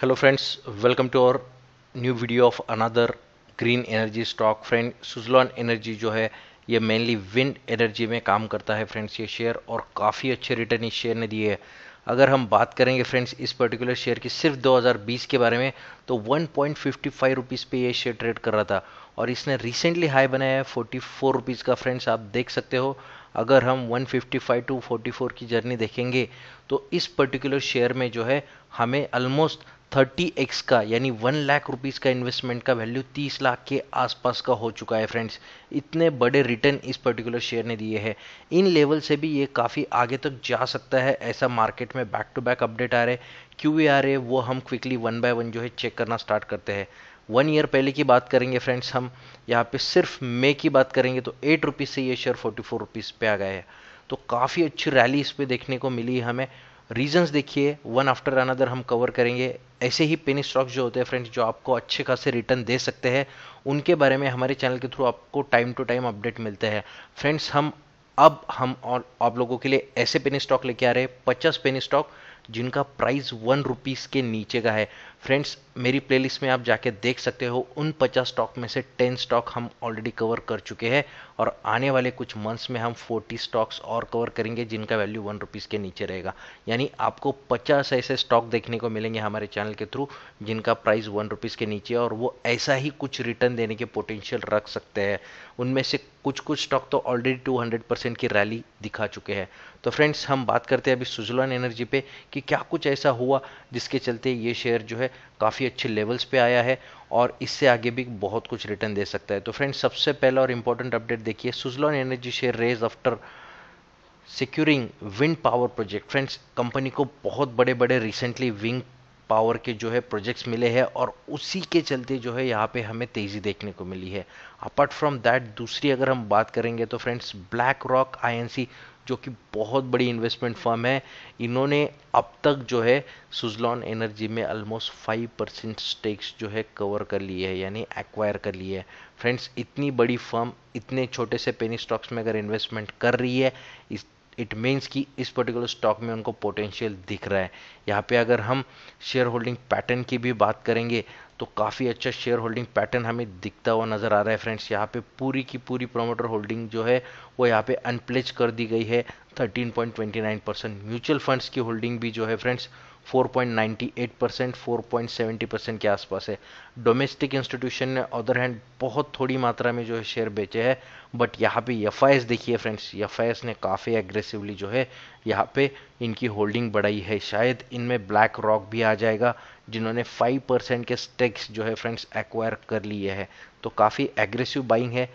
hello friends welcome to our new video of another green energy stock friend Suzlon energy जो है ये mainly wind energy में काम करता है friends ये share और काफ़ी अच्छे return इस share ने दिए हैं अगर हम बात करेंगे friends इस particular share की सिर्फ 2020 के बारे में तो 1.55 रुपीस पे ये share trade कर रहा था और इसने recently high बनाया है 44 रुपीस का friends आप देख सकते हो अगर हम 155 टू 44 की जर्नी देखेंगे तो इस पर्टिकुलर शेयर में जो है हमें ऑलमोस्ट थर्टी एक्स का यानी वन लाख रुपीज़ का इन्वेस्टमेंट का वैल्यू तीस लाख के आसपास का हो चुका है फ्रेंड्स इतने बड़े रिटर्न इस पर्टिकुलर शेयर ने दिए हैं इन लेवल से भी ये काफ़ी आगे तक जा सकता है ऐसा मार्केट में बैक टू बैक अपडेट आ रहे क्यों भी आ रहे वो हम क्विकली वन बाय वन जो है चेक करना स्टार्ट करते हैं वन ईयर पहले की बात करेंगे फ्रेंड्स हम यहाँ पे सिर्फ मे की बात करेंगे तो एट रुपीज़ से ये शेयर फोर्टी फोर रुपीज़ पे आ गए हैं तो काफ़ी अच्छी रैली इस पर देखने को मिली हमें रीजंस देखिए वन आफ्टर अनदर हम कवर करेंगे ऐसे ही पेनी स्टॉक्स जो होते हैं फ्रेंड्स जो आपको अच्छे खासे रिटर्न दे सकते हैं उनके बारे में हमारे चैनल के थ्रू आपको टाइम टू टाइम अपडेट मिलते हैं फ्रेंड्स हम अब हम और आप लोगों के लिए ऐसे पेनी स्टॉक लेके आ रहे हैं पचास पेनी स्टॉक जिनका प्राइस वन रुपीज़ के नीचे का है फ्रेंड्स मेरी प्लेलिस्ट में आप जाके देख सकते हो उन 50 स्टॉक में से 10 स्टॉक हम ऑलरेडी कवर कर चुके हैं और आने वाले कुछ मंथ्स में हम 40 स्टॉक्स और कवर करेंगे जिनका वैल्यू वन रुपीज़ के नीचे रहेगा यानी आपको 50 ऐसे स्टॉक देखने को मिलेंगे हमारे चैनल के थ्रू जिनका प्राइस वन रुपीज़ के नीचे और वो ऐसा ही कुछ रिटर्न देने के पोटेंशियल रख सकते हैं उनमें से कुछ कुछ स्टॉक तो ऑलरेडी टू परसेंट की रैली दिखा चुके हैं तो फ्रेंड्स हम बात करते हैं अभी सुजलान एनर्जी पे कि क्या कुछ ऐसा हुआ जिसके चलते ये शेयर जो है है काफ़ी अच्छे लेवल्स पे आया है और इससे आगे भी बहुत कुछ रिटर्न दे सकता है तो फ्रेंड्स सबसे पहला और इम्पोर्टेंट अपडेट देखिए Suzlon energy share rise after securing wind power project friends company को बहुत बड़े बड़े रिसेंटली विंग पावर के जो है प्रोजेक्ट्स मिले हैं और उसी के चलते जो है यहाँ पे हमें तेज़ी देखने को मिली है अपार्ट फ्रॉम दैट दूसरी अगर हम बात करेंगे तो फ्रेंड्स ब्लैक रॉक आई जो कि बहुत बड़ी इन्वेस्टमेंट फर्म है इन्होंने अब तक जो है सुजलॉन एनर्जी में ऑलमोस्ट फाइव परसेंट स्टेक्स जो है कवर कर लिए है यानी एक्वायर कर लिए है फ्रेंड्स इतनी बड़ी फर्म इतने छोटे से पेनी स्टॉक्स में अगर इन्वेस्टमेंट कर रही है इस इट मीन्स कि इस पर्टिकुलर स्टॉक में उनको पोटेंशियल दिख रहा है यहाँ पे अगर हम शेयर होल्डिंग पैटर्न की भी बात करेंगे तो काफ़ी अच्छा शेयर होल्डिंग पैटर्न हमें दिखता हुआ नज़र आ रहा है फ्रेंड्स यहाँ पे पूरी की पूरी प्रोमोटर होल्डिंग जो है वो यहाँ पे अनप्लेज कर दी गई है 13.29 परसेंट म्यूचुअल फंड्स की होल्डिंग भी जो है फ्रेंड्स 4.98 परसेंट फोर परसेंट के आसपास है डोमेस्टिक इंस्टीट्यूशन ने अदर हैंड बहुत थोड़ी मात्रा में जो है शेयर बेचे हैं बट यहाँ पे एफ देखिए फ्रेंड्स एफ ने काफ़ी एग्रेसिवली जो है यहाँ पे इनकी होल्डिंग बढ़ाई है शायद इनमें ब्लैक रॉक भी आ जाएगा जिन्होंने 5 परसेंट के स्टेक्स जो है फ्रेंड्स एक्वायर कर लिए हैं तो काफ़ी एग्रेसिव बाइंग है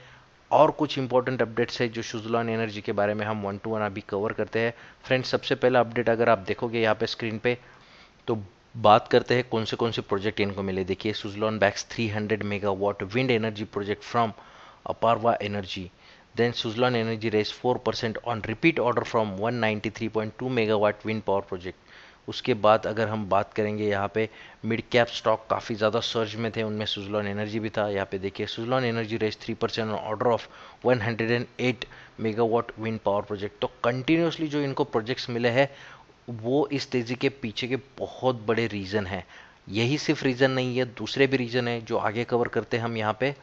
और कुछ इंपॉर्टेंट अपडेट्स है जो शुजलॉन एनर्जी के बारे में हम वन टू वन अभी कवर करते हैं फ्रेंड्स सबसे पहला अपडेट अगर आप देखोगे यहाँ पे स्क्रीन पे तो बात करते हैं कौन से कौन से प्रोजेक्ट इनको मिले देखिए Suzlon bags 300 megawatt wind energy project from Aparava energy then Suzlon energy rises 4% on repeat order from 193.2 megawatt wind power project उसके बाद अगर हम बात करेंगे यहाँ पे मिड कैप स्टॉक काफ़ी ज़्यादा सर्ज में थे उनमें सुजलॉन एनर्जी भी था यहाँ पे देखिए Suzlon energy rises 3 percent on order of 108 megawatt wind power project तो कंटिन्यूसली जो इनको प्रोजेक्ट्स मिले हैं वो इस तेज़ी के पीछे के बहुत बड़े रीज़न हैं यही सिर्फ रीज़न नहीं है दूसरे भी रीज़न है जो आगे कवर करते हैं हम यहाँ पे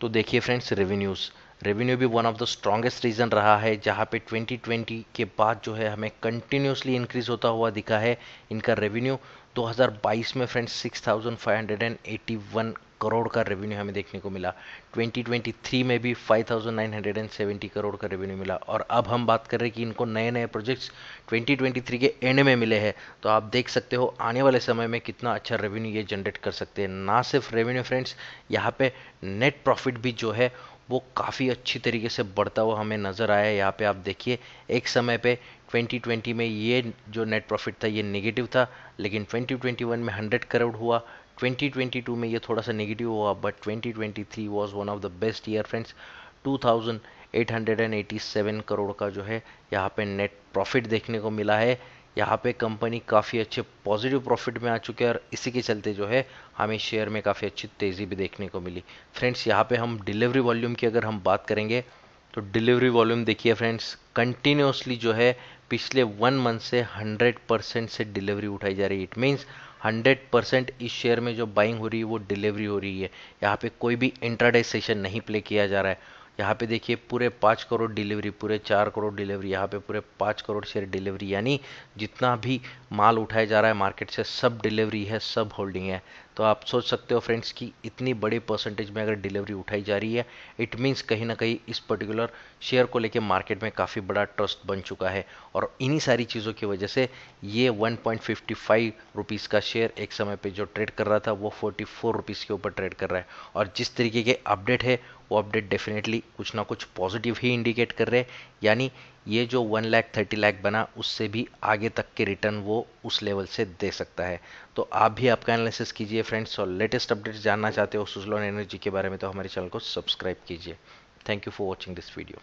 तो देखिए फ्रेंड्स रेवेन्यूज़ रेवेन्यू भी one of the strongest reason रहा है जहाँ पे 2020 के बाद जो है हमें कंटिन्यूसली इंक्रीज़ होता हुआ दिखा है इनका रेवेन्यू 2022 में फ्रेंड्स 6581 करोड़ का रेवेन्यू हमें देखने को मिला 2023 में भी 5,970 करोड़ का रेवेन्यू मिला और अब हम बात कर रहे हैं कि इनको नए नए प्रोजेक्ट्स 2023 के एंड में मिले हैं तो आप देख सकते हो आने वाले समय में कितना अच्छा रेवेन्यू ये जनरेट कर सकते हैं ना सिर्फ रेवेन्यू फ्रेंड्स यहाँ पे नेट प्रॉफिट भी जो है वो काफ़ी अच्छी तरीके से बढ़ता हुआ हमें नज़र आया यहाँ पे आप देखिए एक समय पे 2020 में ये जो नेट प्रॉफिट था ये नेगेटिव था लेकिन 2021 में 100 करोड़ हुआ 2022 में ये थोड़ा सा नेगेटिव हुआ but 2023 was one of the best year friends 2887 crore का जो है यहाँ पे नेट प्रॉफिट देखने को मिला है यहाँ पे कंपनी काफ़ी अच्छे पॉजिटिव प्रॉफिट में आ चुके हैं और इसी के चलते जो है हमें शेयर में काफ़ी अच्छी तेज़ी भी देखने को मिली फ्रेंड्स यहाँ पे हम डिलीवरी वॉल्यूम की अगर हम बात करेंगे तो डिलीवरी वॉल्यूम देखिए फ्रेंड्स कंटिन्यूसली जो है पिछले वन मंथ से 100 परसेंट से डिलीवरी उठाई जा रही है इट मीन्स 100 परसेंट इस शेयर में जो बाइंग हो रही है वो डिलीवरी हो रही है यहाँ पे कोई भी इंट्राडे सेशन नहीं प्ले किया जा रहा है यहाँ पे देखिए पूरे पाँच करोड़ डिलीवरी पूरे चार करोड़ डिलीवरी यहाँ पे पूरे पाँच करोड़ शेयर डिलीवरी यानी जितना भी माल उठाया जा रहा है मार्केट से सब डिलीवरी है सब होल्डिंग है तो आप सोच सकते हो फ्रेंड्स कि इतनी बड़ी परसेंटेज में अगर डिलीवरी उठाई जा रही है इट मीन्स कहीं ना कहीं इस पर्टिकुलर शेयर को लेकर मार्केट में काफ़ी बड़ा ट्रस्ट बन चुका है और इन्हीं सारी चीज़ों की वजह से ये 1.55 रुपीस का शेयर एक समय पे जो ट्रेड कर रहा था वो 44 रुपीस के ऊपर ट्रेड कर रहा है और जिस तरीके के अपडेट है वो अपडेट डेफिनेटली कुछ ना कुछ पॉजिटिव ही इंडिकेट कर रहे हैं यानी ये जो वन लैख थर्टी लैख बना उससे भी आगे तक के रिटर्न वो उस लेवल से दे सकता है तो आप भी आपका एनालिसिस कीजिए फ्रेंड्स और लेटेस्ट अपडेट्स जानना चाहते हो सुजलॉन एनर्जी के बारे में तो हमारे चैनल को सब्सक्राइब कीजिए thank you for watching this video